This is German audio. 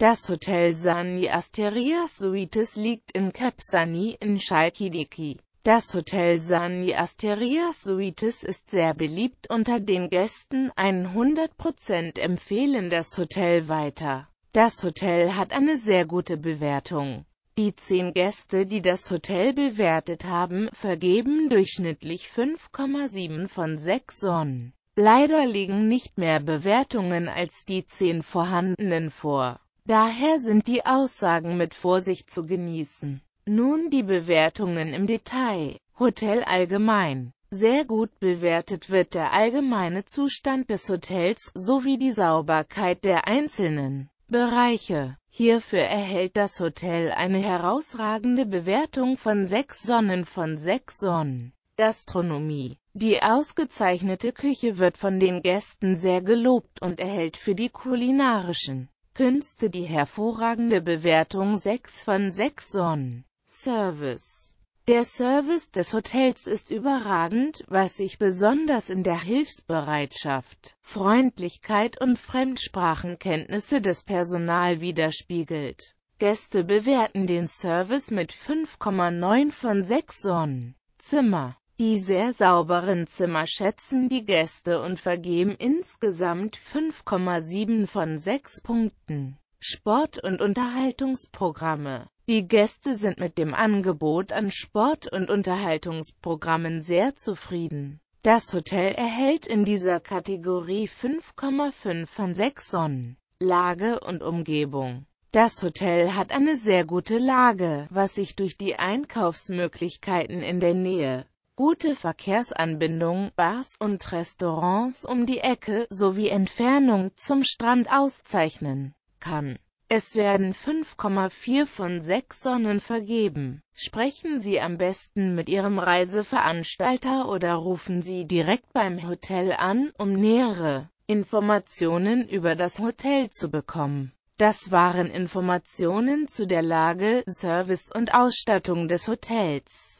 Das Hotel Sani Asterias Suites liegt in Kepsani in Chalkidiki. Das Hotel Sani Asterias Suites ist sehr beliebt unter den Gästen, 100% empfehlen das Hotel weiter. Das Hotel hat eine sehr gute Bewertung. Die zehn Gäste, die das Hotel bewertet haben, vergeben durchschnittlich 5,7 von 6 Sonnen. Leider liegen nicht mehr Bewertungen als die zehn vorhandenen vor. Daher sind die Aussagen mit Vorsicht zu genießen. Nun die Bewertungen im Detail. Hotel allgemein. Sehr gut bewertet wird der allgemeine Zustand des Hotels sowie die Sauberkeit der einzelnen Bereiche. Hierfür erhält das Hotel eine herausragende Bewertung von 6 Sonnen von 6 Sonnen. Gastronomie. Die ausgezeichnete Küche wird von den Gästen sehr gelobt und erhält für die kulinarischen Künste die hervorragende Bewertung 6 von 6 Sonnen. Service Der Service des Hotels ist überragend, was sich besonders in der Hilfsbereitschaft, Freundlichkeit und Fremdsprachenkenntnisse des Personal widerspiegelt. Gäste bewerten den Service mit 5,9 von 6 Sonnen. Zimmer die sehr sauberen Zimmer schätzen die Gäste und vergeben insgesamt 5,7 von 6 Punkten. Sport- und Unterhaltungsprogramme Die Gäste sind mit dem Angebot an Sport- und Unterhaltungsprogrammen sehr zufrieden. Das Hotel erhält in dieser Kategorie 5,5 von 6 Sonnen. Lage und Umgebung das Hotel hat eine sehr gute Lage, was sich durch die Einkaufsmöglichkeiten in der Nähe gute Verkehrsanbindung, Bars und Restaurants um die Ecke sowie Entfernung zum Strand auszeichnen kann. Es werden 5,4 von 6 Sonnen vergeben. Sprechen Sie am besten mit Ihrem Reiseveranstalter oder rufen Sie direkt beim Hotel an, um nähere Informationen über das Hotel zu bekommen. Das waren Informationen zu der Lage, Service und Ausstattung des Hotels.